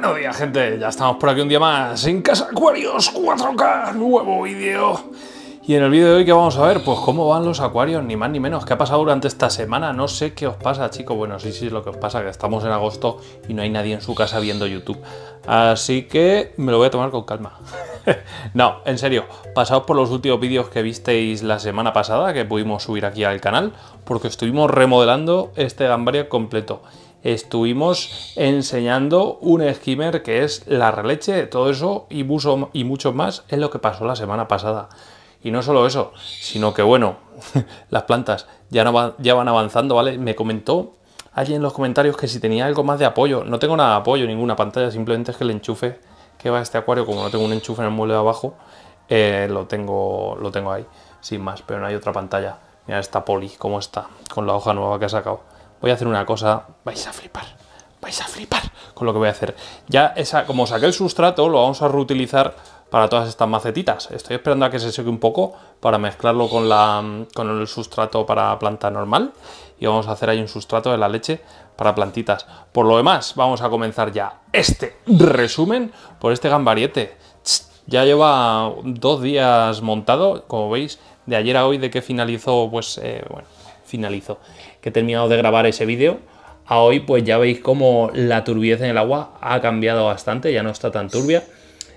Buenos días, gente. Ya estamos por aquí un día más en Casa Acuarios 4K, nuevo vídeo. Y en el vídeo de hoy que vamos a ver, pues cómo van los acuarios, ni más ni menos. ¿Qué ha pasado durante esta semana? No sé qué os pasa, chicos. Bueno, sí, sí, es lo que os pasa, que estamos en agosto y no hay nadie en su casa viendo YouTube. Así que me lo voy a tomar con calma. no, en serio, pasaos por los últimos vídeos que visteis la semana pasada, que pudimos subir aquí al canal, porque estuvimos remodelando este gambaria completo estuvimos enseñando un skimmer que es la releche, todo eso y, mucho, y mucho más es lo que pasó la semana pasada. Y no solo eso, sino que bueno, las plantas ya, no ya van avanzando, ¿vale? Me comentó Allí en los comentarios que si tenía algo más de apoyo. No tengo nada de apoyo, ninguna pantalla, simplemente es que el enchufe que va a este acuario, como no tengo un enchufe en el mueble de abajo, eh, lo, tengo, lo tengo ahí, sin más, pero no hay otra pantalla. Mira esta poli, cómo está, con la hoja nueva que ha sacado voy a hacer una cosa, vais a flipar, vais a flipar con lo que voy a hacer. Ya esa, como saqué el sustrato, lo vamos a reutilizar para todas estas macetitas. Estoy esperando a que se seque un poco para mezclarlo con, la, con el sustrato para planta normal y vamos a hacer ahí un sustrato de la leche para plantitas. Por lo demás, vamos a comenzar ya este resumen por este gambariete. Ya lleva dos días montado, como veis, de ayer a hoy de que finalizó pues eh, bueno, finalizo, que he terminado de grabar ese vídeo. A hoy pues ya veis cómo la turbidez en el agua ha cambiado bastante, ya no está tan turbia.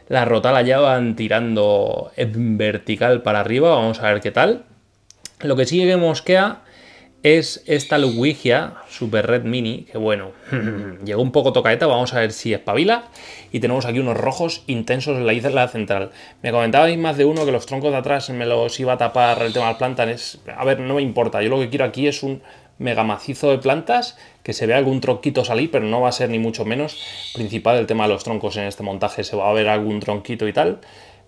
La rotalas ya van tirando en vertical para arriba, vamos a ver qué tal. Lo que sigue que mosquea es esta Luwigia Super Red Mini, que bueno, llegó un poco tocaeta, vamos a ver si espabila. Y tenemos aquí unos rojos intensos en la isla central. Me comentabais más de uno que los troncos de atrás me los iba a tapar el tema de las plantas. A ver, no me importa, yo lo que quiero aquí es un mega macizo de plantas, que se vea algún tronquito salir, pero no va a ser ni mucho menos principal el tema de los troncos en este montaje, se va a ver algún tronquito y tal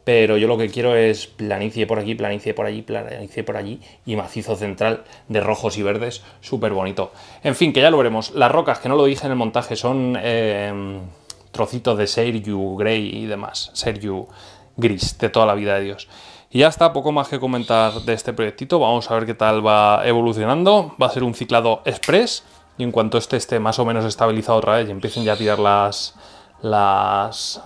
pero yo lo que quiero es planicie por aquí, planicie por allí, planicie por allí y macizo central de rojos y verdes, súper bonito. En fin, que ya lo veremos. Las rocas, que no lo dije en el montaje, son em, trocitos de Sergio Grey y demás, Sergio Gris, de toda la vida de Dios. Y ya está, poco más que comentar de este proyectito, vamos a ver qué tal va evolucionando, va a ser un ciclado express y en cuanto este esté más o menos estabilizado otra vez y empiecen ya a tirar las, las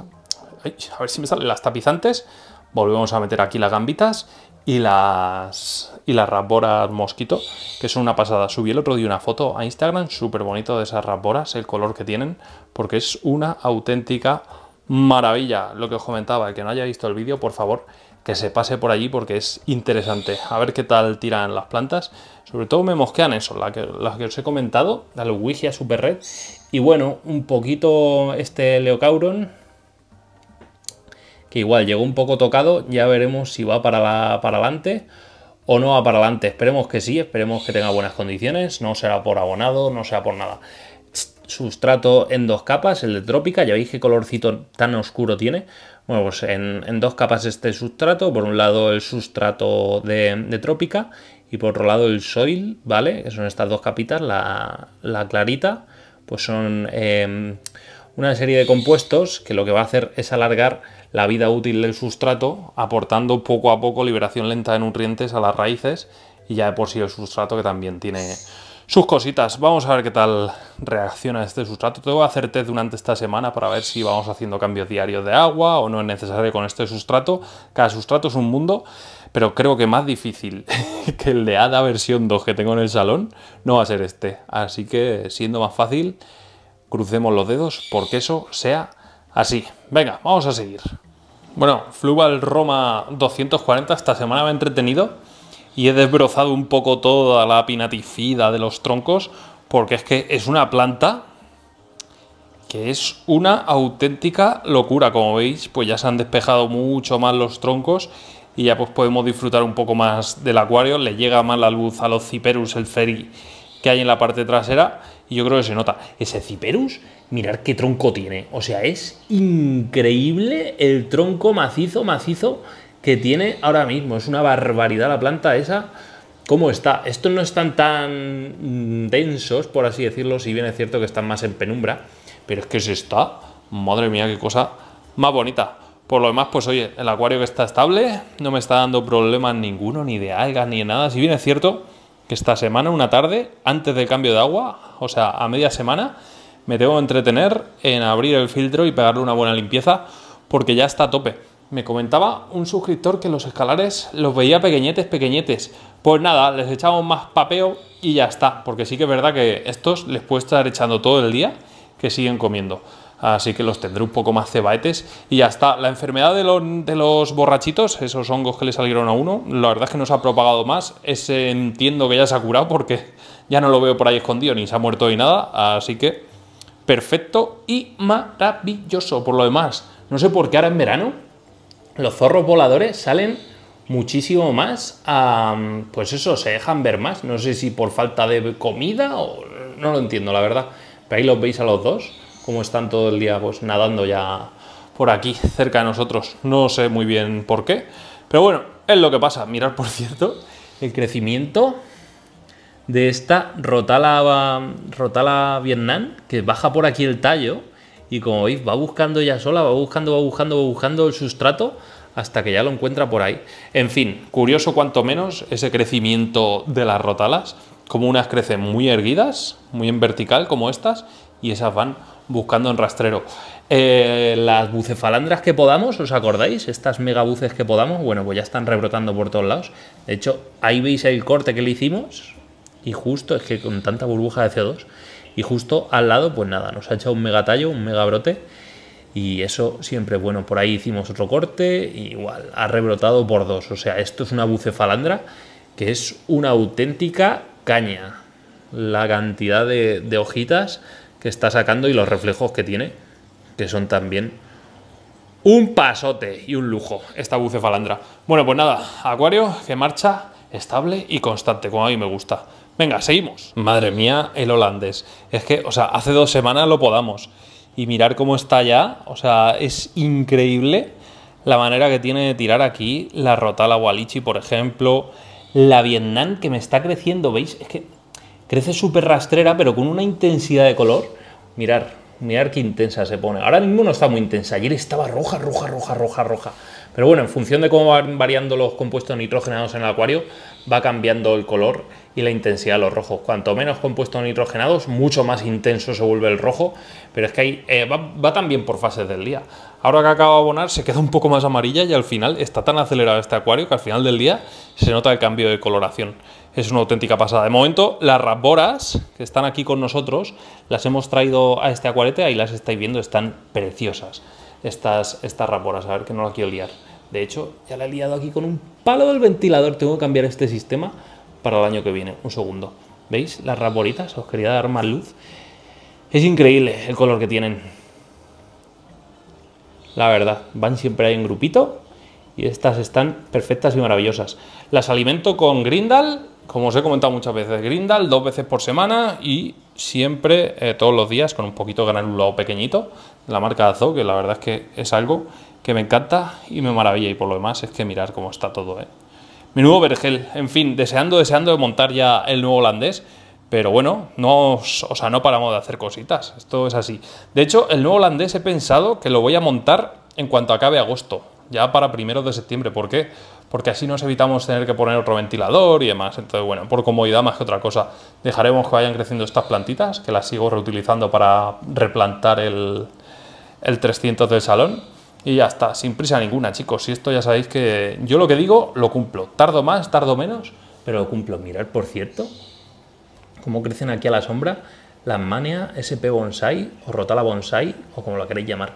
a ver si me salen las tapizantes. Volvemos a meter aquí las gambitas y las y las rasboras mosquito, que son una pasada. Subí el otro día una foto a Instagram, súper bonito de esas rasboras, el color que tienen, porque es una auténtica maravilla. Lo que os comentaba, el que no haya visto el vídeo, por favor, que se pase por allí porque es interesante. A ver qué tal tiran las plantas. Sobre todo me mosquean eso, las que, que os he comentado, la Wigia Super Red. Y bueno, un poquito este Leocauron, que igual llegó un poco tocado, ya veremos si va para, para adelante o no va para adelante. Esperemos que sí, esperemos que tenga buenas condiciones, no será por abonado, no sea por nada. Sustrato en dos capas, el de Trópica, ya veis qué colorcito tan oscuro tiene. Bueno, pues en, dos capas este sustrato, por un lado el sustrato de, Trópica y por otro lado el Soil, ¿vale? Que son estas dos capitas, la, clarita, pues son em, una serie de compuestos que lo que va a hacer es alargar la vida útil del sustrato, aportando poco a poco liberación lenta de nutrientes a las raíces y ya de por sí el sustrato que también tiene sus cositas. Vamos a ver qué tal reacciona este sustrato. Tengo que hacer test durante esta semana para ver si vamos haciendo cambios diarios de agua o no es necesario con este sustrato. Cada sustrato es un mundo, pero creo que más difícil que el de ADA versión 2 que tengo en el salón no va a ser este. Así que siendo más fácil, crucemos los dedos porque eso sea así. Venga, vamos a seguir. Bueno, Fluval Roma 240 esta semana me ha entretenido y he desbrozado un poco toda la pinatifida de los troncos porque es que es una planta que es una auténtica locura. Como veis, pues ya se han despejado mucho más los troncos y ya pues podemos disfrutar un poco más del acuario. Le llega más la luz a los ciperus, el feri que hay en la parte trasera y yo creo que se nota. Ese ciperus mirar qué tronco tiene. O sea, es increíble el tronco macizo, macizo que tiene ahora mismo. Es una barbaridad la planta esa. ¿Cómo está? Estos no están tan densos, por así decirlo, si bien es cierto que están más en penumbra. Pero es que se está, madre mía, qué cosa más bonita. Por lo demás, pues oye, el acuario que está estable, no me está dando problemas ninguno, ni de algas, ni de nada. Si bien es cierto que esta semana, una tarde, antes del cambio de agua, o sea, a media semana, me tengo que entretener en abrir el filtro y pegarle una buena limpieza porque ya está a tope. Me comentaba un suscriptor que los escalares los veía pequeñetes, pequeñetes. Pues nada, les echamos más papeo y ya está, porque sí que es verdad que estos les puedo estar echando todo el día que siguen comiendo. Así que los tendré un poco más cebaetes y ya está. La enfermedad de los, borrachitos, esos hongos que le salieron a uno, la verdad es que no se ha propagado más. entiendo que ya se ha curado porque ya no lo veo por ahí escondido, ni se ha muerto ni nada. Así que perfecto y maravilloso. Por lo demás, no sé por qué ahora en verano los zorros voladores salen muchísimo más pues eso, se dejan ver más. No sé si por falta de comida o no lo entiendo, la verdad. Pero ahí los veis a los dos, como están todo el día pues nadando ya por aquí, cerca de nosotros. No sé muy bien por qué, pero bueno, es lo que pasa. Mirad, por cierto, el crecimiento de esta Rotala, Rotala Vietnam, que baja por aquí el tallo y como veis va buscando ya sola, va buscando, va buscando, va buscando el sustrato hasta que ya lo encuentra por ahí. En fin, curioso cuanto menos ese crecimiento de las rotalas, como unas crecen muy erguidas, muy en vertical como estas, y esas van buscando en rastrero. Eh, las bucefalandras que podamos, ¿os acordáis? Estas megabuces que podamos, bueno, pues ya están rebrotando por todos lados. De hecho, ahí veis el corte que le hicimos, y justo, es que con tanta burbuja de CO2, y justo al lado, pues nada, nos ha echado un tallo, un megabrote, y eso siempre bueno. Por ahí hicimos otro corte, igual, ha rebrotado por dos. O sea, esto es una bucefalandra que es una auténtica caña. La cantidad de, de hojitas que está sacando y los reflejos que tiene, que son también un pasote y un lujo esta bucefalandra. Bueno, pues nada, acuario que marcha estable y constante, como a mí me gusta. Venga, seguimos. Madre mía, el holandés. Es que, o sea, hace dos semanas lo podamos. Y mirar cómo está ya, o sea, es increíble la manera que tiene de tirar aquí la rota la Walichi, por ejemplo. La Vietnam, que me está creciendo, ¿veis? Es que crece súper rastrera, pero con una intensidad de color. Mirar, mirar qué intensa se pone. Ahora ninguno está muy intensa. Ayer estaba roja, roja, roja, roja, roja. Pero bueno, en función de cómo van variando los compuestos nitrogenados en el acuario, va cambiando el color y la intensidad de los rojos. Cuanto menos compuestos nitrogenados, mucho más intenso se vuelve el rojo, pero es que ahí, eh, va, también por fases del día. Ahora que acabo de abonar se queda un poco más amarilla y al final está tan acelerado este acuario que al final del día se nota el cambio de coloración. Es una auténtica pasada. De momento, las raboras que están aquí con nosotros las hemos traído a este acuarete, ahí las estáis viendo, están preciosas estas, estas A ver que no las quiero liar. De hecho, ya la he liado aquí con un palo del ventilador. Tengo que cambiar este sistema para el año que viene. Un segundo. ¿Veis? Las raboritas, os quería dar más luz. Es increíble el color que tienen. La verdad, van siempre ahí en grupito y estas están perfectas y maravillosas. Las alimento con Grindal, como os he comentado muchas veces, Grindal dos veces por semana y siempre, eh, todos los días, con un poquito de granulado pequeñito, la marca Azo, que la verdad es que es algo que me encanta y me maravilla. Y por lo demás es que mirar cómo está todo, ¿eh? Mi nuevo vergel, en fin, deseando, deseando montar ya el nuevo holandés. Pero bueno, no, sea, no paramos de hacer cositas, esto es así. De hecho, el nuevo holandés he pensado que lo voy a montar en cuanto acabe agosto, ya para primero de septiembre. ¿Por qué? Porque así nos evitamos tener que poner otro ventilador y demás. Entonces, bueno, por comodidad más que otra cosa, dejaremos que vayan creciendo estas plantitas, que las sigo reutilizando para replantar el, el 300 del salón. Y ya está, sin prisa ninguna, chicos. Si esto ya sabéis que yo lo que digo lo cumplo. Tardo más, tardo menos, pero lo cumplo. Mirad, por cierto, cómo crecen aquí a la sombra las Mania SP Bonsai o Rotala Bonsai o como lo queréis llamar.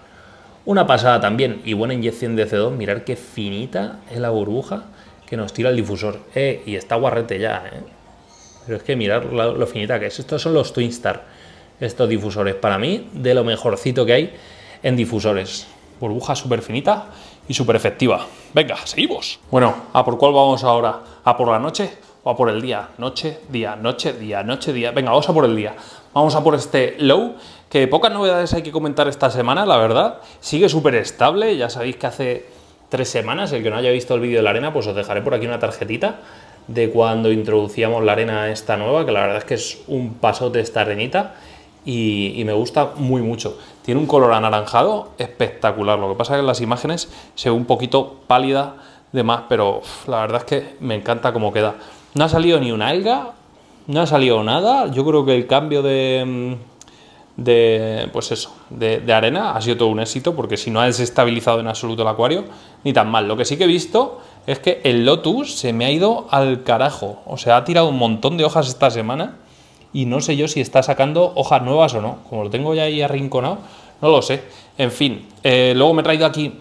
Una pasada también y buena inyección de C2. Mirad qué finita es la burbuja que nos tira el difusor. Eh, y está guarrete ya, eh. Pero es que mirar lo, lo finita que es. Estos son los Twinstar, estos difusores. Para mí, de lo mejorcito que hay en difusores burbuja súper finita y súper efectiva. Venga, seguimos. Bueno, ¿a por cuál vamos ahora? ¿A por la noche o a por el día? Noche, día, noche, día, noche, día. Venga, vamos a por el día. Vamos a por este low, que pocas novedades hay que comentar esta semana, la verdad. Sigue súper estable, ya sabéis que hace tres semanas, el que no haya visto el vídeo de la arena, pues os dejaré por aquí una tarjetita de cuando introducíamos la arena esta nueva, que la verdad es que es un pasote esta arenita y, me gusta muy mucho. Tiene un color anaranjado espectacular, lo que pasa es que en las imágenes se ve un poquito pálida de más, pero la verdad es que me encanta cómo queda. No ha salido ni una alga, no ha salido nada, yo creo que el cambio de... Mm, de, pues eso, de arena ha sido todo un éxito porque si no ha desestabilizado en absoluto el acuario, ni tan mal. Lo que sí que he visto es que el Lotus se me ha ido al carajo. O sea, ha tirado un montón de hojas esta semana y no sé yo si está sacando hojas nuevas o no. Como lo tengo ya ahí arrinconado, no lo sé. En fin, eh, luego me he traído aquí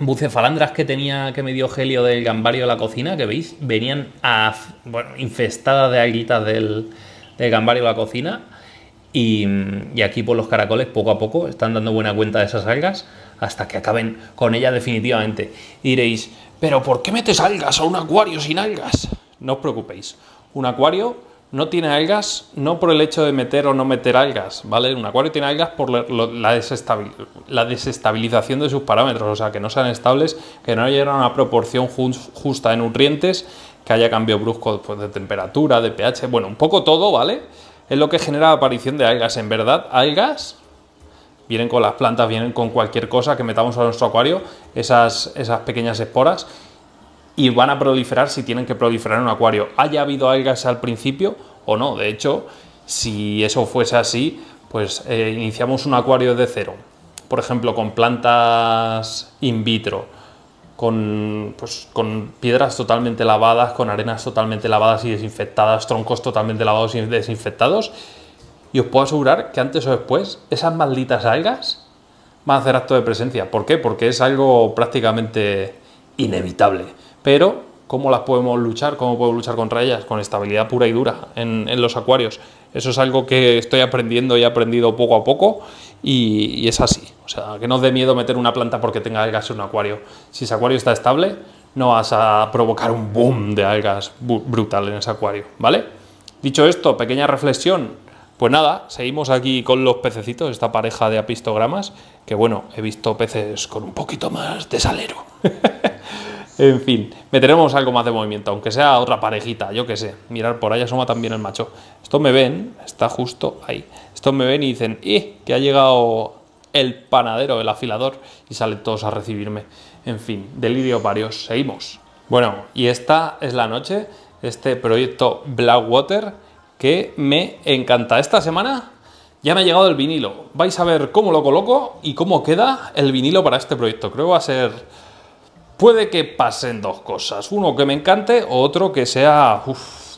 bucefalandras que tenía que me dio Gelio del gambario de la cocina, que veis, venían a, bueno, infestadas de aguitas del, gambario de la cocina. Y, aquí por los caracoles poco a poco están dando buena cuenta de esas algas hasta que acaben con ellas definitivamente. Y diréis, pero ¿por qué metes algas a un acuario sin algas? No os preocupéis. Un acuario no tiene algas no por el hecho de meter o no meter algas, ¿vale? Un acuario tiene algas por la, desestabilización de sus parámetros, o sea, que no sean estables, que no a una proporción justa de nutrientes, que haya cambio brusco pues, de temperatura, de pH, bueno, un poco todo, ¿vale? Es lo que genera la aparición de algas. En verdad, algas vienen con las plantas, vienen con cualquier cosa que metamos a nuestro acuario, esas, esas pequeñas esporas, y van a proliferar si tienen que proliferar en un acuario. Haya habido algas al principio o no. De hecho, si eso fuese así, pues eh, iniciamos un acuario de cero. Por ejemplo, con plantas in vitro, con, pues, con piedras totalmente lavadas, con arenas totalmente lavadas y desinfectadas, troncos totalmente lavados y desinfectados. Y os puedo asegurar que antes o después esas malditas algas van a hacer acto de presencia. ¿Por qué? Porque es algo prácticamente inevitable pero ¿cómo las podemos luchar? ¿Cómo podemos luchar contra ellas? Con estabilidad pura y dura en, los acuarios. Eso es algo que estoy aprendiendo y he aprendido poco a poco y, es así. O sea, que no os dé miedo meter una planta porque tenga algas en un acuario. Si ese acuario está estable, no vas a provocar un boom de algas brutal en ese acuario, ¿vale? Dicho esto, pequeña reflexión. Pues nada, seguimos aquí con los pececitos, esta pareja de apistogramas, que bueno, he visto peces con un poquito más de salero. En fin, meteremos algo más de movimiento, aunque sea otra parejita, yo qué sé. Mirar por ahí asoma también el macho. Esto me ven, está justo ahí. Esto me ven y dicen, ¡eh! Que ha llegado el panadero, el afilador, y salen todos a recibirme. En fin, delirio varios, seguimos. Bueno, y esta es la noche, este proyecto Blackwater, que me encanta. Esta semana ya me ha llegado el vinilo. Vais a ver cómo lo coloco y cómo queda el vinilo para este proyecto. Creo que va a ser puede que pasen dos cosas. Uno que me encante, o otro que sea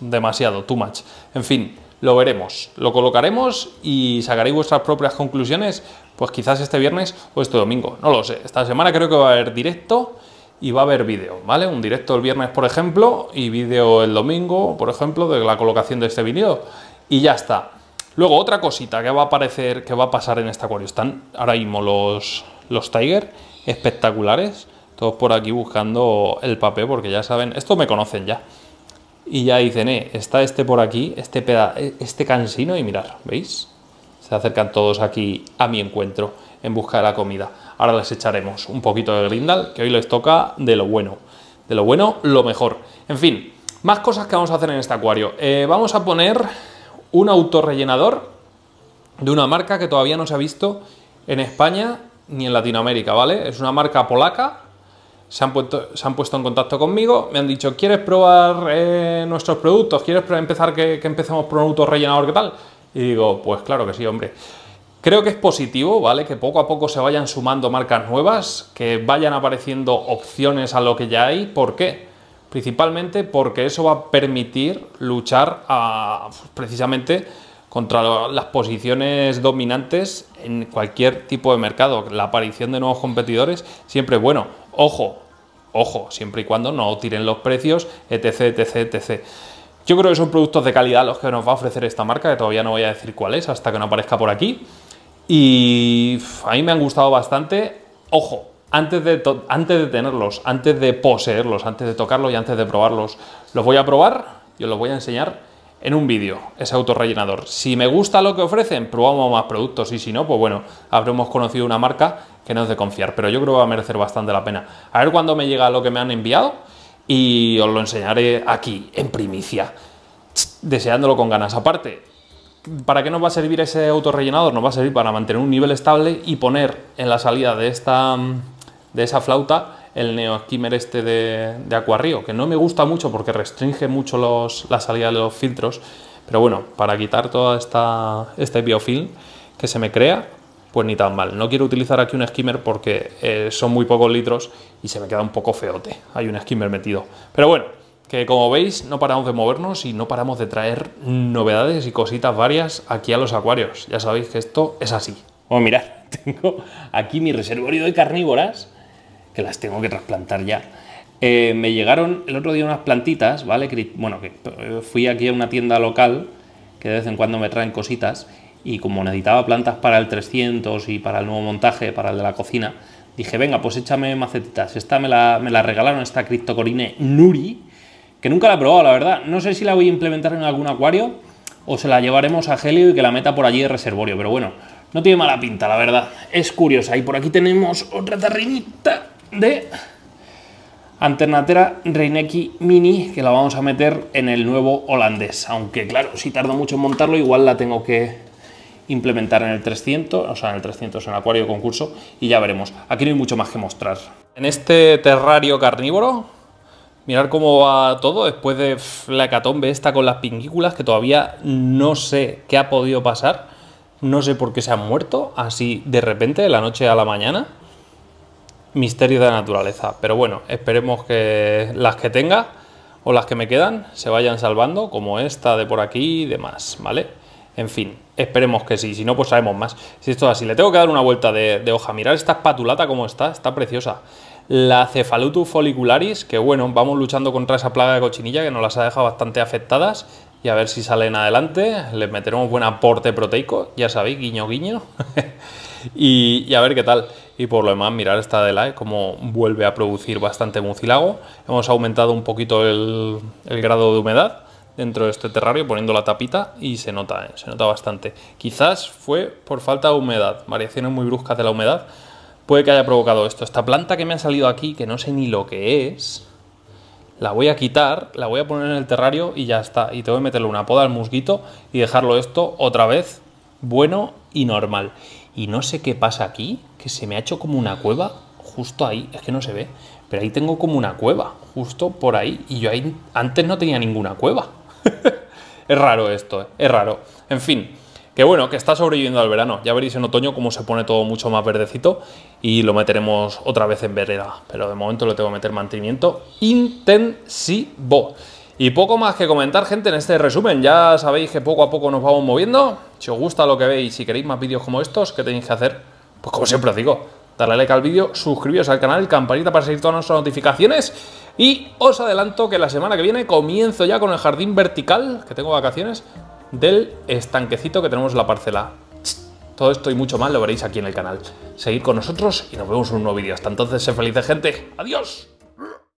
demasiado, too much. En fin, lo veremos, lo colocaremos y sacaréis vuestras propias conclusiones, pues quizás este viernes o este domingo, no lo sé. Esta semana creo que va a haber directo y va a haber vídeo, ¿vale? Un directo el viernes, por ejemplo, y vídeo el domingo, por ejemplo, de la colocación de este vídeo. Y ya está. Luego, otra cosita que va a aparecer, que va a pasar en este acuario. Están ahora mismo los, los Tiger espectaculares todos por aquí buscando el papel, porque ya saben, esto me conocen ya. Y ya dicen, eh, está este por aquí, este, e-, este cansino, y mirar, ¿veis? Se acercan todos aquí a mi encuentro en busca de la comida. Ahora les echaremos un poquito de grindal, que hoy les toca de lo bueno. De lo bueno, lo mejor. En fin, más cosas que vamos a hacer en este acuario. Eh, vamos a poner un autorrellenador de una marca que todavía no se ha visto en España ni en Latinoamérica, ¿vale? Es una marca polaca se han, puesto, se han puesto en contacto conmigo, me han dicho, ¿quieres probar eh, nuestros productos? ¿Quieres empezar que, que empecemos por un auto rellenador? ¿Qué tal? Y digo, pues claro que sí, hombre. Creo que es positivo, ¿vale? Que poco a poco se vayan sumando marcas nuevas, que vayan apareciendo opciones a lo que ya hay. ¿Por qué? Principalmente porque eso va a permitir luchar precisamente contra las posiciones dominantes en cualquier tipo de mercado. La aparición de nuevos competidores siempre es bueno. Ojo, ojo, siempre y cuando no tiren los precios, etc, etc, etc. Yo creo que son productos de calidad los que nos va a ofrecer esta marca, que todavía no voy a decir cuál es hasta que no aparezca por aquí. Y a mí me han gustado bastante. Ojo, antes de, antes de tenerlos, antes de poseerlos, antes de tocarlos y antes de probarlos, los voy a probar y os los voy a enseñar en un vídeo, ese autorrellenador. Si me gusta lo que ofrecen, probamos más productos y si no, pues bueno, habremos conocido una marca que no es de confiar, pero yo creo que va a merecer bastante la pena. A ver cuándo me llega lo que me han enviado y os lo enseñaré aquí, en primicia, deseándolo con ganas. Aparte, ¿para qué nos va a servir ese autorrellenador? Nos va a servir para mantener un nivel estable y poner en la salida de, esta, mm, de esa flauta el Neo este de, de que no me gusta mucho porque restringe mucho la salida de los filtros, pero bueno, para quitar todo esta, este biofilm que se me crea, pues ni tan mal. No quiero utilizar aquí un skimmer porque eh, son muy pocos litros y se me queda un poco feote. Hay un skimmer metido. Pero bueno, que como veis no paramos de movernos y no paramos de traer novedades y cositas varias aquí a los acuarios. Ya sabéis que esto es así. Oh, mirad, tengo aquí mi reservorio de carnívoras, que las tengo que trasplantar ya. Eh, me llegaron el otro día unas plantitas, ¿vale? Bueno, que eh, fui aquí a una tienda local, que de vez en cuando me traen cositas, y como necesitaba plantas para el 300 y para el nuevo montaje, para el de la cocina, dije, venga, pues échame macetitas. Esta me la, regalaron, esta Cryptocorine Nuri, que nunca la he probado, la verdad. No sé si la voy a implementar en algún acuario o se la llevaremos a Helio y que la meta por allí de reservorio, pero bueno, no tiene mala pinta, la verdad. Es curiosa. Y por aquí tenemos otra tarrinita de Anternatera Reineki Mini, que la vamos a meter en el nuevo holandés. Aunque claro, si tardo mucho en montarlo, igual la tengo que implementar en el 300, o sea, en el 300 en el acuario de concurso y ya veremos. Aquí no hay mucho más que mostrar. En este terrario carnívoro, mirar cómo va todo después de la hecatombe esta con las pingículas que todavía no sé qué ha podido pasar. No sé por qué se han muerto así de repente, de la noche a la mañana. Misterio de la naturaleza. Pero bueno, esperemos que las que tenga o las que me quedan se vayan salvando, como esta de por aquí y demás, ¿vale? En fin, esperemos que sí, si no, pues sabemos más. Si esto es así, le tengo que dar una vuelta de, hoja. Mirar esta espatulata como está, está preciosa. La Cefalutus follicularis, que bueno, vamos luchando contra esa plaga de cochinilla que nos las ha dejado bastante afectadas. Y a ver si salen adelante, les meteremos buen aporte proteico, ya sabéis, guiño guiño. y, a ver qué tal. Y por lo demás, mirar esta de la eh, como vuelve a producir bastante mucilago. Hemos aumentado un poquito el grado de humedad dentro de este terrario poniendo la tapita y se nota, ¿eh? se nota bastante. Quizás fue por falta de humedad, variaciones muy bruscas de la humedad, puede que haya provocado esto. Esta planta que me ha salido aquí, que no sé ni lo que es, la voy a quitar, la voy a poner en el terrario y ya está. Y tengo que meterle una poda al musguito y dejarlo esto otra vez bueno y normal. Y no sé qué pasa aquí, que se me ha hecho como una cueva justo ahí, es que no se ve, pero ahí tengo como una cueva, justo por ahí. Y yo ahí antes no tenía ninguna cueva. es raro esto, ¿eh? es raro. En fin, que bueno, que está sobreviviendo al verano. Ya veréis en otoño cómo se pone todo mucho más verdecito y lo meteremos otra vez en vereda. Pero de momento lo tengo que meter mantenimiento intensivo. Y poco más que comentar, gente, en este resumen. Ya sabéis que poco a poco nos vamos moviendo. Si os gusta lo que veis, si queréis más vídeos como estos, ¿qué tenéis que hacer? Pues como siempre os digo, darle like al vídeo, suscribiros al canal, campanita para seguir todas nuestras notificaciones y os adelanto que la semana que viene comienzo ya con el jardín vertical, que tengo vacaciones, del estanquecito que tenemos en la parcela. Todo esto y mucho más lo veréis aquí en el canal. Seguid con nosotros y nos vemos en un nuevo vídeo. Hasta entonces, sé felices, gente. ¡Adiós!